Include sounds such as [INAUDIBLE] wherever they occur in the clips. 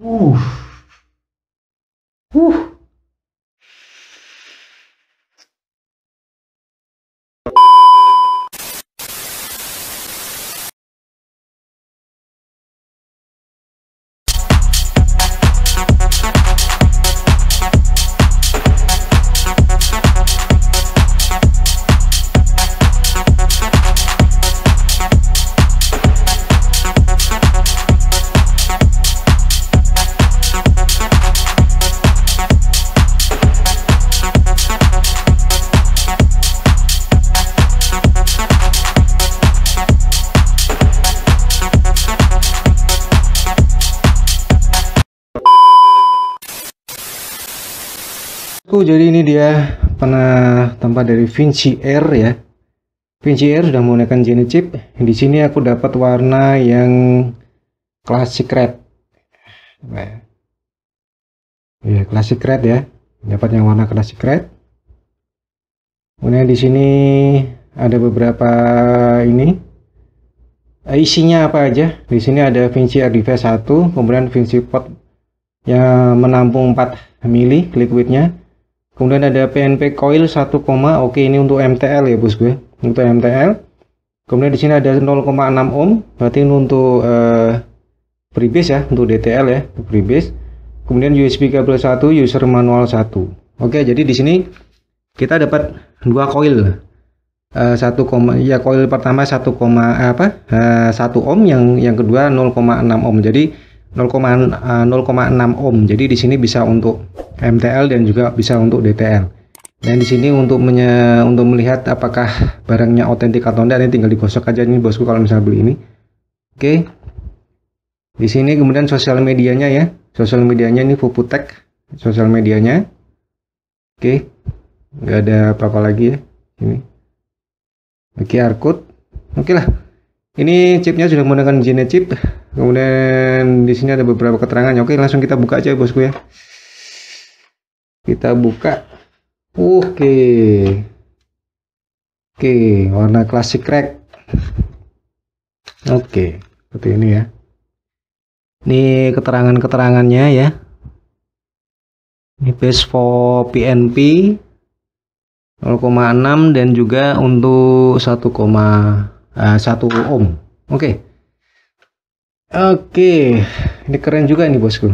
Uf. jadi ini dia pernah tempat dari Vinci Air ya Vinci Air sudah menggunakan Genie Chip di sini aku dapat warna yang klasik red nah. ya classic red ya dapat yang warna klasik red kemudian di sini ada beberapa ini isinya apa aja di sini ada Vinci device 1 kemudian Vinci Pot yang menampung 4 mili liquidnya kemudian ada PNP coil 1, oke ini untuk MTL ya bos gue untuk MTL kemudian di sini ada 0,6 ohm berarti ini untuk uh, ya untuk DTL ya prebase. kemudian USB kabel 1 user manual 1 oke jadi di sini kita dapat dua coil eh, satu koma ya coil pertama 1, eh, apa satu ohm yang yang kedua 0,6 ohm jadi 0,6 eh, ohm. Jadi di sini bisa untuk MTL dan juga bisa untuk DTL. Dan di sini untuk menye, untuk melihat apakah barangnya otentik atau tidak, ini tinggal digosok aja ini bosku kalau misalnya beli ini. Oke. Di sini kemudian sosial medianya ya. Sosial medianya ini Fuputek, sosial medianya. Oke. Gak Enggak ada apa-apa lagi ya. Ini. Oke, okay, Arkut. Oke okay lah. Ini chipnya sudah menggunakan jenis chip. Kemudian di sini ada beberapa keterangan. Ya, oke, langsung kita buka aja bosku ya. Kita buka. Oke. Oke, warna klasik red. Oke, seperti ini ya. Ini keterangan-keterangannya ya. Ini base for PNP 0,6 dan juga untuk 1, Eh, satu ohm oke okay. oke okay. ini keren juga nih bosku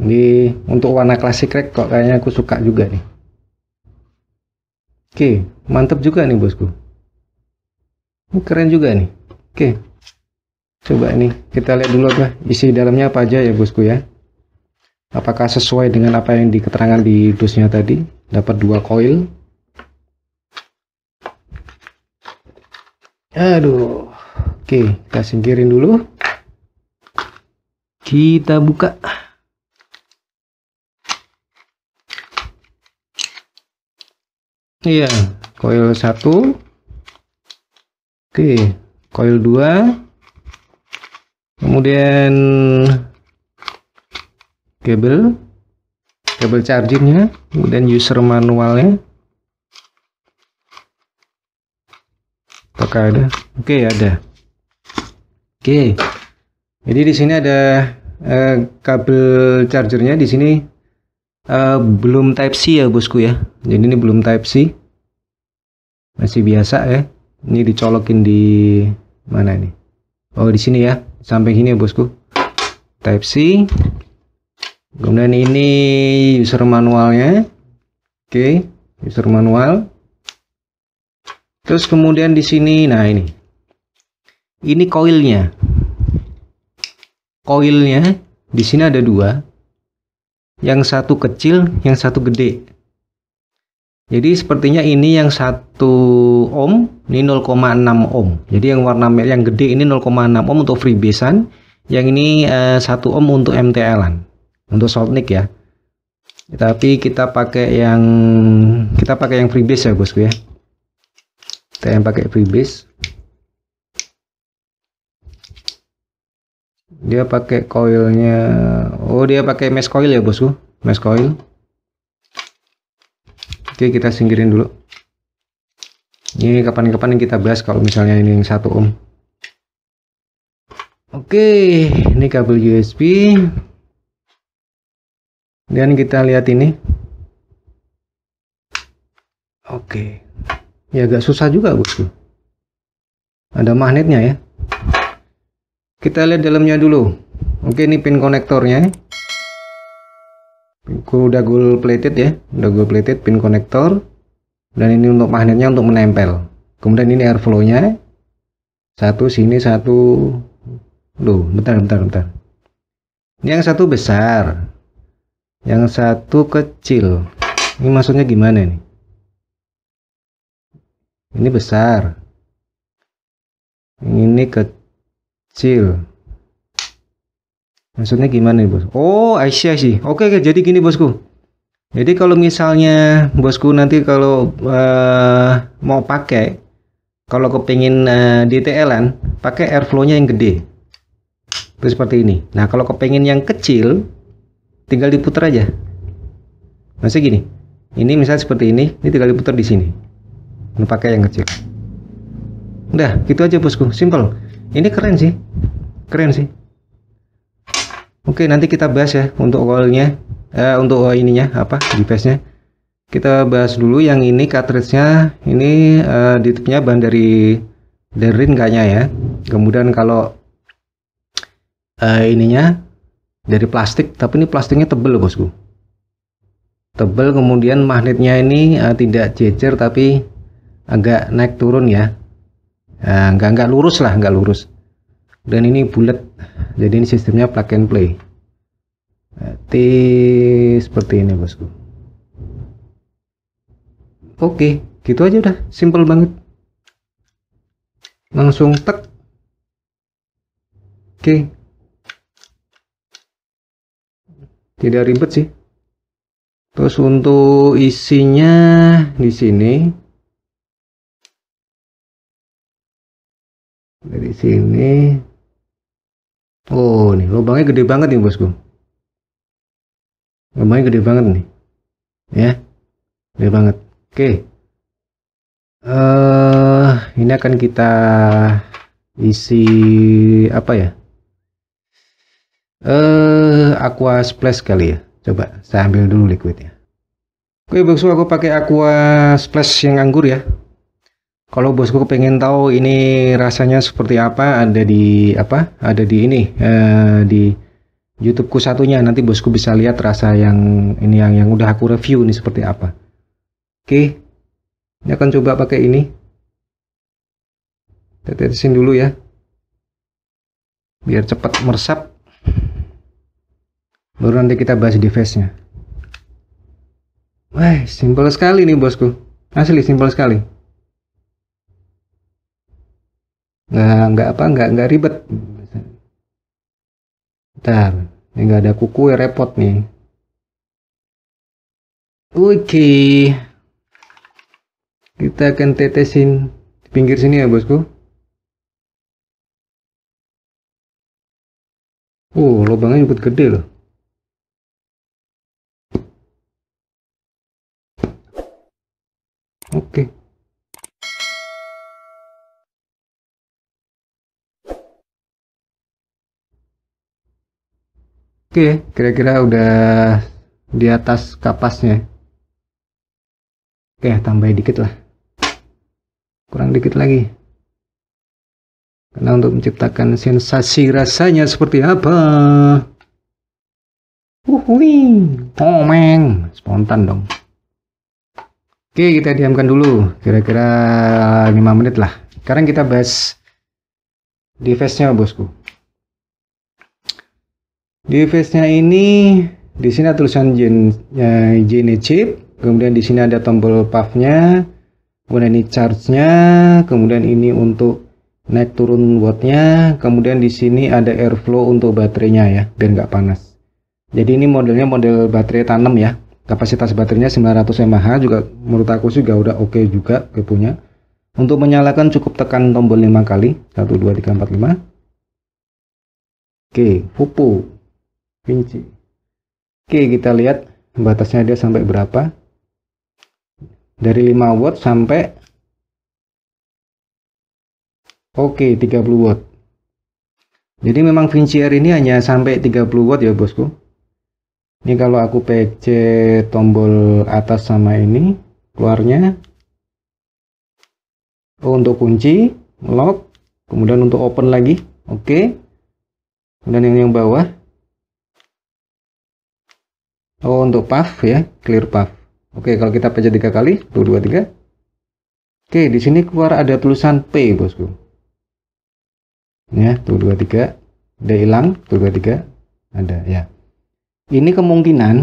ini untuk warna klasik rek kok kayaknya aku suka juga nih oke okay. mantep juga nih bosku ini keren juga nih oke okay. coba ini kita lihat dulu apa isi dalamnya apa aja ya bosku ya apakah sesuai dengan apa yang diketerangan di dusnya tadi dapat dua koil aduh oke kita singkirin dulu kita buka iya coil satu. oke coil dua. kemudian kabel kabel chargingnya kemudian user manualnya apakah ada oke okay, ada oke okay. jadi di sini ada uh, kabel chargernya di sini uh, belum type C ya bosku ya jadi ini belum type C masih biasa ya ini dicolokin di mana ini oh di sini ya sampai sini ya bosku type C kemudian ini user manualnya oke okay. user manual Terus kemudian di sini, nah ini. Ini koilnya. Koilnya di sini ada dua. Yang satu kecil, yang satu gede. Jadi sepertinya ini yang satu ohm, ini 0,6 ohm. Jadi yang warna merah yang gede ini 0,6 ohm untuk freebasean, yang ini eh, ohm untuk MTLan, untuk saltnik ya. Tapi kita pakai yang kita pakai yang freebase ya bosku ya saya yang pakai freebase dia pakai coilnya oh dia pakai mesh coil ya bosku mesh coil oke kita singkirin dulu ini kapan-kapan kita bahas kalau misalnya ini yang satu ohm oke ini kabel USB dan kita lihat ini oke ya agak susah juga bosku ada magnetnya ya kita lihat dalamnya dulu oke ini pin konektornya udah gold plated ya udah gold plated pin konektor dan ini untuk magnetnya untuk menempel kemudian ini airflow nya satu sini satu loh bentar bentar bentar ini yang satu besar yang satu kecil ini maksudnya gimana nih ini besar ini kecil maksudnya gimana nih bos oh I see, I see. oke okay, jadi gini bosku jadi kalau misalnya bosku nanti kalau uh, mau pakai kalau kepingin uh, eh, DTL-an pakai airflow-nya yang gede itu seperti ini nah kalau kepengen yang kecil tinggal diputar aja Masih gini ini misalnya seperti ini ini tinggal diputar di sini dan pakai yang kecil udah gitu aja bosku simple ini keren sih keren sih oke nanti kita bahas ya untuk oilnya eh, untuk ininya apa di base nya kita bahas dulu yang ini cartridge nya ini eh, tipnya bahan dari Derin kayaknya ya kemudian kalau eh, ininya dari plastik tapi ini plastiknya tebel bosku tebel kemudian magnetnya ini uh, tidak jejer tapi agak naik turun ya nah, nggak nggak lurus lah nggak lurus dan ini bulat jadi ini sistemnya plug and play berarti ya, seperti ini bosku oke gitu aja udah simple banget langsung tek oke tidak ribet sih terus untuk isinya di sini dari sini oh nih lubangnya gede banget nih bosku lubangnya gede banget nih ya gede banget oke okay. uh, eh, ini akan kita isi apa ya eh uh, aqua splash kali ya coba saya ambil dulu liquidnya oke okay, bosku aku pakai aqua splash yang anggur ya kalau bosku pengen tahu ini rasanya seperti apa, ada di apa? Ada di ini eh, di YouTubeku satunya. Nanti bosku bisa lihat rasa yang ini yang yang udah aku review ini seperti apa. Oke, ini akan coba pakai ini. Tetesin dulu ya, biar cepat meresap. Baru nanti kita bahas di face nya Wah, simpel sekali nih bosku. Asli simpel sekali. nggak nggak apa nggak nggak ribet ntar ini nggak ada kuku ya repot nih. Oke, okay. kita akan tetesin di pinggir sini ya bosku. Oh, lubangnya cukup gede loh. Oke, kira-kira udah di atas kapasnya. Oke, tambahin dikit lah. Kurang dikit lagi. Karena untuk menciptakan sensasi rasanya seperti apa? Uhui, komeng, spontan dong. Oke, kita diamkan dulu. Kira-kira 5 menit lah. Sekarang kita bahas device-nya, bosku. Di face-nya ini di sini ada tulisan Gen, ya, Gene chip, kemudian di sini ada tombol puff-nya, kemudian ini charge-nya, kemudian ini untuk naik turun nya kemudian di sini ada airflow untuk baterainya ya, biar nggak panas. Jadi ini modelnya model baterai tanam ya, kapasitas baterainya 900 mAh juga menurut aku juga udah oke okay juga gue punya. Untuk menyalakan cukup tekan tombol 5 kali, 1, 2, 3, 4, 5. Oke, okay, pupuk. Kunci. Oke, kita lihat batasnya dia sampai berapa. Dari 5 watt sampai Oke, 30 watt. Jadi memang Vinci Vincier ini hanya sampai 30 watt ya, Bosku. Ini kalau aku PC tombol atas sama ini keluarnya oh, untuk kunci, lock, kemudian untuk open lagi. Oke. Kemudian yang yang bawah Oh, untuk puff ya, clear puff. Oke, kalau kita pencet tiga kali, 2, dua tiga. Oke, di sini keluar ada tulisan P, bosku. Ya, 2, dua tiga. Udah hilang, 2, dua tiga. Ada, ya. Ini kemungkinan,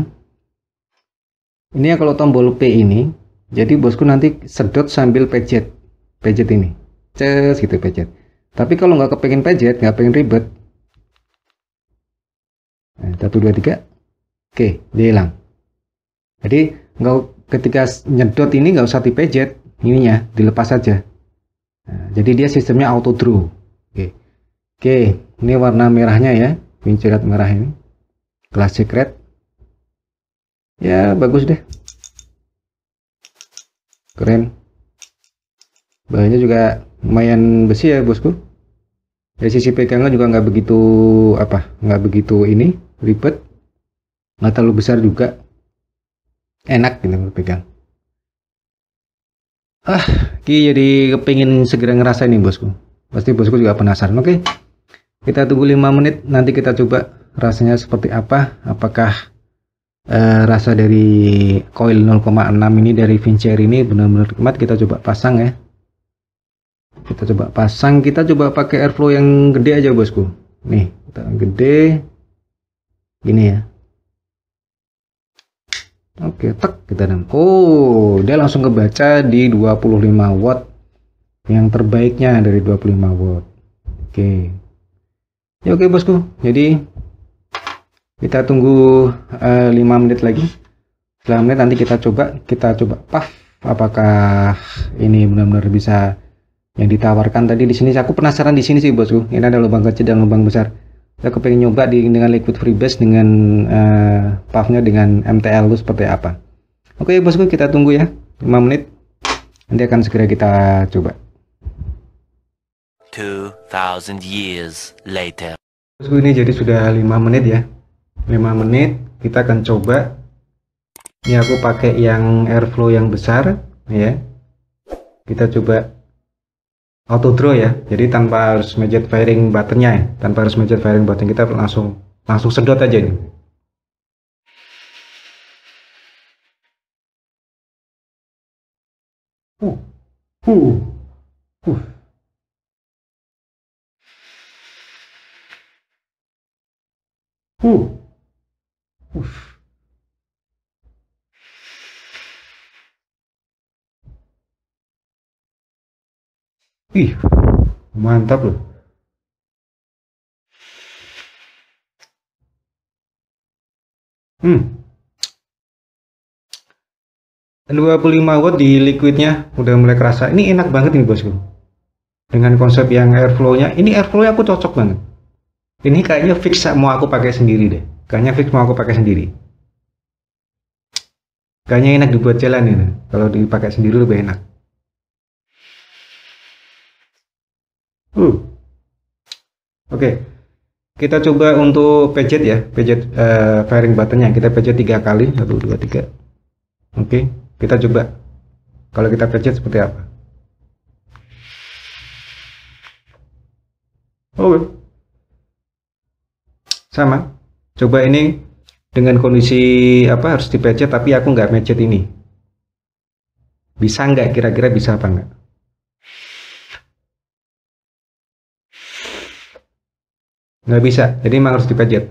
ini ya kalau tombol P ini, jadi bosku nanti sedot sambil pencet, pencet ini. Ces, gitu pencet. Tapi kalau nggak kepengen pencet, nggak pengen ribet. Nah, 1, dua tiga. Oke, dia hilang. Jadi nggak ketika nyedot ini nggak usah dipejet ininya, dilepas saja. Nah, jadi dia sistemnya auto draw. Oke. Oke, ini warna merahnya ya, pincelet merah ini. Classic red. Ya, bagus deh. Keren. Bahannya juga lumayan besi ya, Bosku. Dari sisi pegangan juga nggak begitu apa, nggak begitu ini ribet nggak terlalu besar juga enak gitu pegang ah Ki jadi kepingin segera ngerasa nih bosku pasti bosku juga penasaran oke kita tunggu 5 menit nanti kita coba rasanya seperti apa apakah eh, rasa dari coil 0,6 ini dari Vincere ini benar-benar nikmat kita coba pasang ya kita coba pasang kita coba pakai airflow yang gede aja bosku nih kita gede gini ya Oke, tek kita nemu. Oh, dia langsung kebaca di 25 watt yang terbaiknya dari 25 watt. Oke. Ya oke bosku. Jadi kita tunggu uh, eh, 5 menit lagi. Setelah menit nanti kita coba, kita coba Puff, apakah ini benar-benar bisa yang ditawarkan tadi di sini. Aku penasaran di sini sih bosku. Ini ada lubang kecil dan lubang besar saya kepengen nyoba di, dengan liquid freebase dengan uh, puffnya dengan MTL lu seperti apa oke okay, bosku kita tunggu ya 5 menit nanti akan segera kita coba 2000 years later bosku ini jadi sudah 5 menit ya 5 menit kita akan coba ini aku pakai yang airflow yang besar ya kita coba auto draw ya jadi tanpa harus mejet firing buttonnya ya tanpa harus mejet firing button kita langsung langsung sedot aja ini uh uh uh uh Ih, mantap loh. Hmm. 25 watt di liquidnya udah mulai kerasa. Ini enak banget ini bosku. Dengan konsep yang airflownya, ini airflow aku cocok banget. Ini kayaknya fix mau aku pakai sendiri deh. Kayaknya fix mau aku pakai sendiri. Kayaknya enak dibuat jalan ini. Kalau dipakai sendiri lebih enak. Hmm. Oke. Okay. Kita coba untuk pencet ya, pencet uh, firing buttonnya. Kita pencet tiga kali, satu dua tiga. Oke, okay. kita coba. Kalau kita pencet seperti apa? Oh, Sama. Coba ini dengan kondisi apa harus dipecet tapi aku nggak mecet ini. Bisa nggak? Kira-kira bisa apa nggak? Nggak bisa, jadi memang harus dipejet.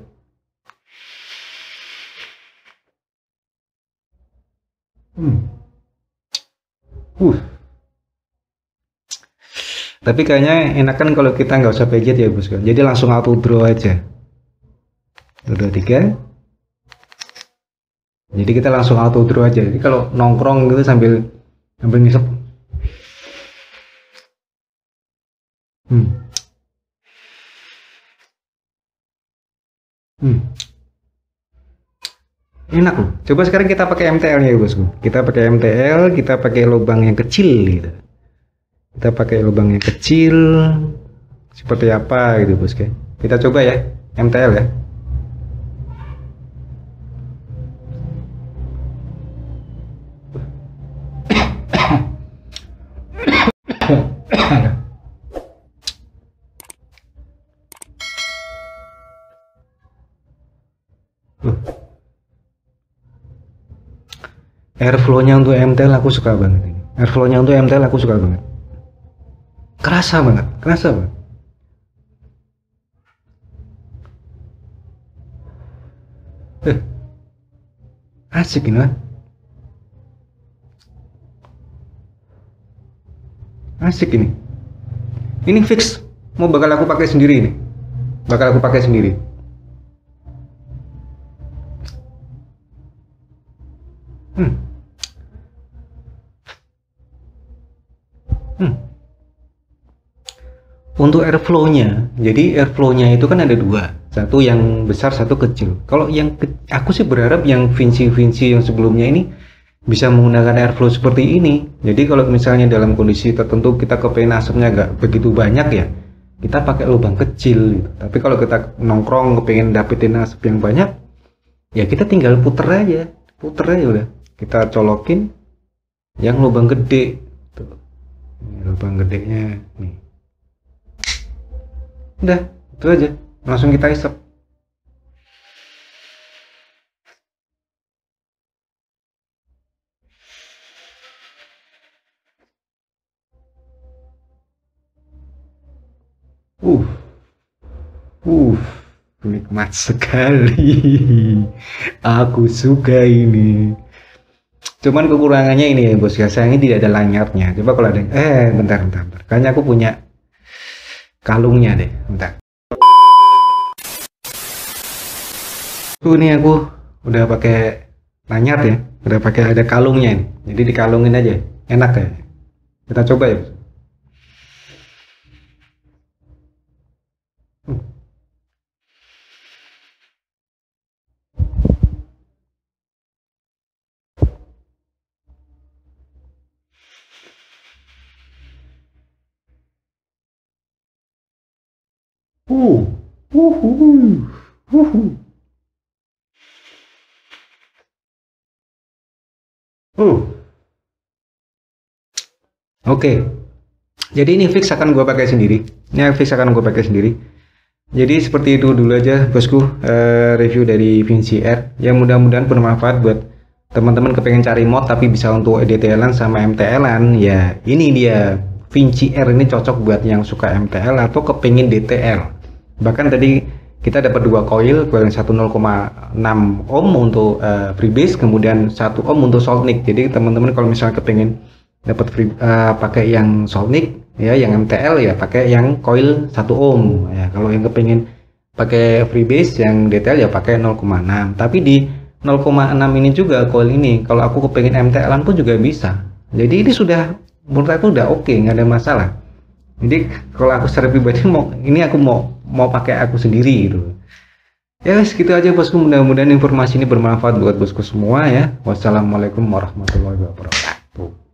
Hmm. Uh. Tapi kayaknya enakan kalau kita nggak usah pijat ya bosku. Jadi langsung auto draw aja. Satu, dua, tiga. Jadi kita langsung auto draw aja. Jadi kalau nongkrong gitu sambil sambil ngisep. Hmm. Hmm. Enak loh. Coba sekarang kita pakai MTL ya bosku. Kita pakai MTL, kita pakai lubang yang kecil gitu. Kita pakai lubang yang kecil. Seperti apa gitu bosku. Kita coba ya. MTL ya. Hmm. Airflow-nya untuk MTL aku suka banget ini. Airflow-nya untuk MTL aku suka banget. Kerasa banget, kerasa banget. Eh, asik ini Asik ini. Ini fix. Mau bakal aku pakai sendiri ini. Bakal aku pakai sendiri. Hmm. hmm. Untuk airflow-nya, jadi airflow-nya itu kan ada dua, satu yang besar, satu kecil. Kalau yang ke aku sih berharap yang Vinci-Vinci yang sebelumnya ini bisa menggunakan airflow seperti ini. Jadi kalau misalnya dalam kondisi tertentu kita kepengen asapnya agak begitu banyak ya, kita pakai lubang kecil. Gitu. Tapi kalau kita nongkrong kepengen dapetin asap yang banyak, ya kita tinggal puter aja, puter aja udah kita colokin yang lubang gede tuh ini lubang gedenya nih udah itu aja langsung kita isep uh uh nikmat sekali [LAUGHS] aku suka ini Cuman kekurangannya ini ya bos ya, sayangnya tidak ada lanyarnya Coba kalau ada, eh bentar bentar, bentar. kayaknya aku punya kalungnya deh, bentar. Tuh ini aku udah pakai lanyard ya, udah pakai ada kalungnya ini. Jadi dikalungin aja, enak ya. Kita coba ya. Bos. Uh, Uh. Oke. Okay. Jadi ini fix akan gue pakai sendiri. Ini fix akan gue pakai sendiri. Jadi seperti itu dulu aja bosku uh, review dari Vinci R. Yang mudah-mudahan bermanfaat buat teman-teman kepengen cari mod tapi bisa untuk e DTLan sama MTLan. Ya ini dia Vinci R ini cocok buat yang suka MTL atau kepengen DTL bahkan tadi kita dapat dua coil coil yang satu 0,6 ohm untuk uh, eh, freebase kemudian satu ohm untuk solnik jadi teman-teman kalau misalnya kepingin dapat free, uh, pakai yang solnik ya yang MTL ya pakai yang coil satu ohm ya kalau yang kepingin pakai freebase yang detail ya pakai 0,6 tapi di 0,6 ini juga coil ini kalau aku kepengen mtl pun juga bisa jadi ini sudah menurut aku udah oke okay, nggak ada masalah jadi kalau aku secara pribadi mau ini aku mau mau pakai aku sendiri gitu ya yes, gitu aja bosku mudah-mudahan informasi ini bermanfaat buat bosku semua ya wassalamualaikum warahmatullahi wabarakatuh